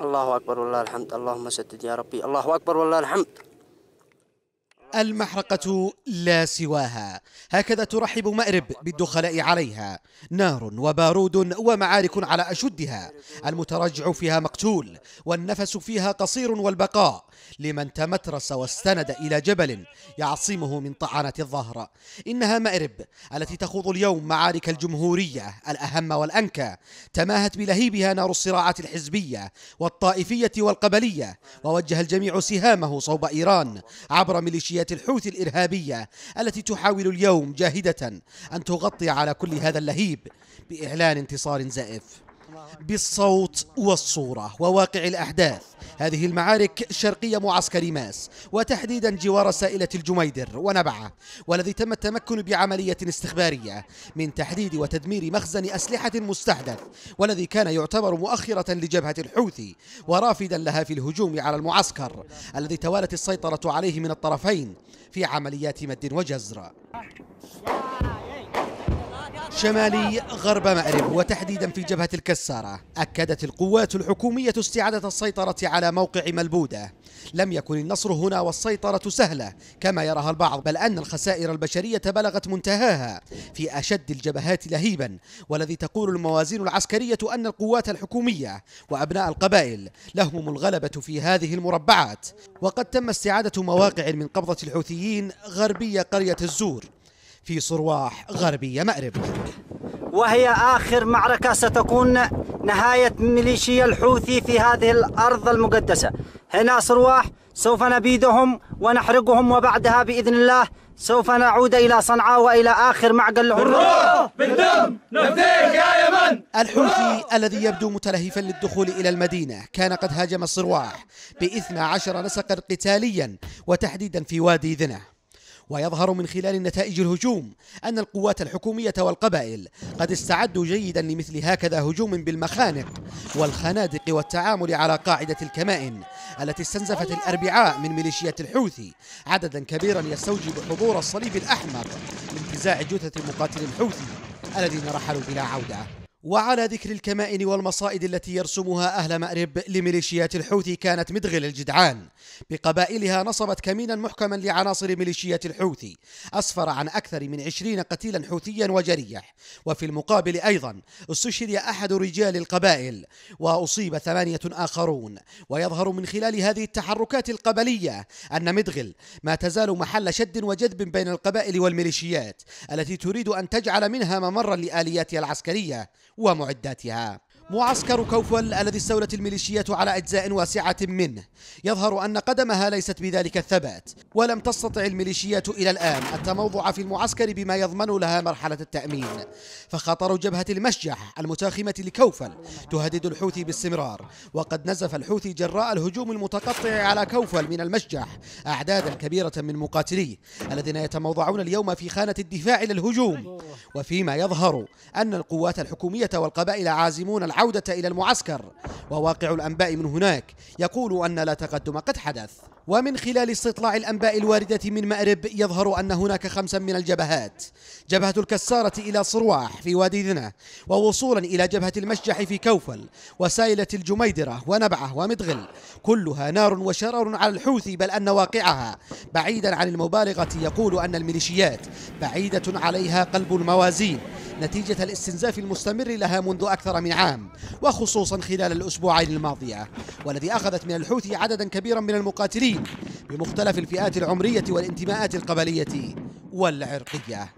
الله أكبر والله الحمد اللهم سدد يا ربي الله أكبر والله الحمد المحرقة لا سواها هكذا ترحب مأرب بالدخلاء عليها نار وبارود ومعارك على أشدها المترجع فيها مقتول والنفس فيها قصير والبقاء لمن تمترس واستند إلى جبل يعصمه من طعنة الظهر إنها مأرب التي تخوض اليوم معارك الجمهورية الأهم والأنكى تماهت بلهيبها نار الصراعات الحزبية والطائفية والقبلية ووجه الجميع سهامه صوب إيران عبر ميليشيات جمعية الحوثي الإرهابية التي تحاول اليوم جاهدة أن تغطي على كل هذا اللهيب بإعلان انتصار زائف بالصوت والصورة وواقع الأحداث هذه المعارك شرقية معسكر ماس وتحديدا جوار سائلة الجميدر ونبعة والذي تم التمكن بعملية استخبارية من تحديد وتدمير مخزن أسلحة مستحدث والذي كان يعتبر مؤخرة لجبهة الحوثي ورافدا لها في الهجوم على المعسكر الذي توالت السيطرة عليه من الطرفين في عمليات مد وجزر شمالي غرب مأرب وتحديدا في جبهة الكسارة أكدت القوات الحكومية استعادة السيطرة على موقع ملبودة لم يكن النصر هنا والسيطرة سهلة كما يراها البعض بل أن الخسائر البشرية بلغت منتهاها في أشد الجبهات لهيبا والذي تقول الموازين العسكرية أن القوات الحكومية وأبناء القبائل لهم الغلبة في هذه المربعات وقد تم استعادة مواقع من قبضة الحوثيين غربية قرية الزور في صرواح غربية مأرب وهي آخر معركة ستكون نهاية ميليشيا الحوثي في هذه الأرض المقدسة هنا صرواح سوف نبيدهم ونحرقهم وبعدها بإذن الله سوف نعود إلى صنعاء وإلى آخر معقل لهم بالروح بالدم نفديك يا يمن الحوثي الذي يبدو متلهفا للدخول إلى المدينة كان قد هاجم الصرواح بإثنى عشر نسقا قتاليا وتحديدا في وادي ذنه ويظهر من خلال نتائج الهجوم أن القوات الحكومية والقبائل قد استعدوا جيدا لمثل هكذا هجوم بالمخانق والخنادق والتعامل على قاعدة الكمائن التي استنزفت الأربعاء من ميليشيات الحوثي عددا كبيرا يستوجب حضور الصليب الأحمر لانتزاع جثث مقاتل الحوثي الذين رحلوا بلا عوده وعلى ذكر الكمائن والمصائد التي يرسمها أهل مأرب لميليشيات الحوثي كانت مدغل الجدعان بقبائلها نصبت كمينا محكما لعناصر ميليشيات الحوثي أسفر عن أكثر من عشرين قتيلا حوثيا وجريح وفي المقابل أيضا استشهد أحد رجال القبائل وأصيب ثمانية آخرون ويظهر من خلال هذه التحركات القبلية أن مدغل ما تزال محل شد وجذب بين القبائل والميليشيات التي تريد أن تجعل منها ممرا لآلياتها العسكرية ومعداتها معسكر كوفل الذي استولت الميليشيات على أجزاء واسعة منه يظهر أن قدمها ليست بذلك الثبات ولم تستطع الميليشيات إلى الآن التموضع في المعسكر بما يضمن لها مرحلة التأمين فخطر جبهة المشجح المتاخمة لكوفل تهدد الحوثي باستمرار وقد نزف الحوثي جراء الهجوم المتقطع على كوفل من المشجح أعدادا كبيرة من مقاتليه الذين يتموضعون اليوم في خانة الدفاع للهجوم وفيما يظهر أن القوات الحكومية والقبائل عازمون العودة إلى المعسكر وواقع الأنباء من هناك يقول أن لا تقدم قد حدث ومن خلال استطلاع الأنباء الواردة من مأرب يظهر أن هناك خمسا من الجبهات جبهة الكسارة إلى صرواح في وادي ذنة ووصولا إلى جبهة المشجح في كوفل وسائلة الجميدرة ونبعة ومدغل كلها نار وشرر على الحوثي بل أن واقعها بعيدا عن المبالغة يقول أن الميليشيات بعيدة عليها قلب الموازين نتيجة الاستنزاف المستمر لها منذ أكثر من عام وخصوصا خلال الأسبوعين الماضية والذي أخذت من الحوثي عددا كبيرا من المقاتلين بمختلف الفئات العمرية والانتماءات القبلية والعرقية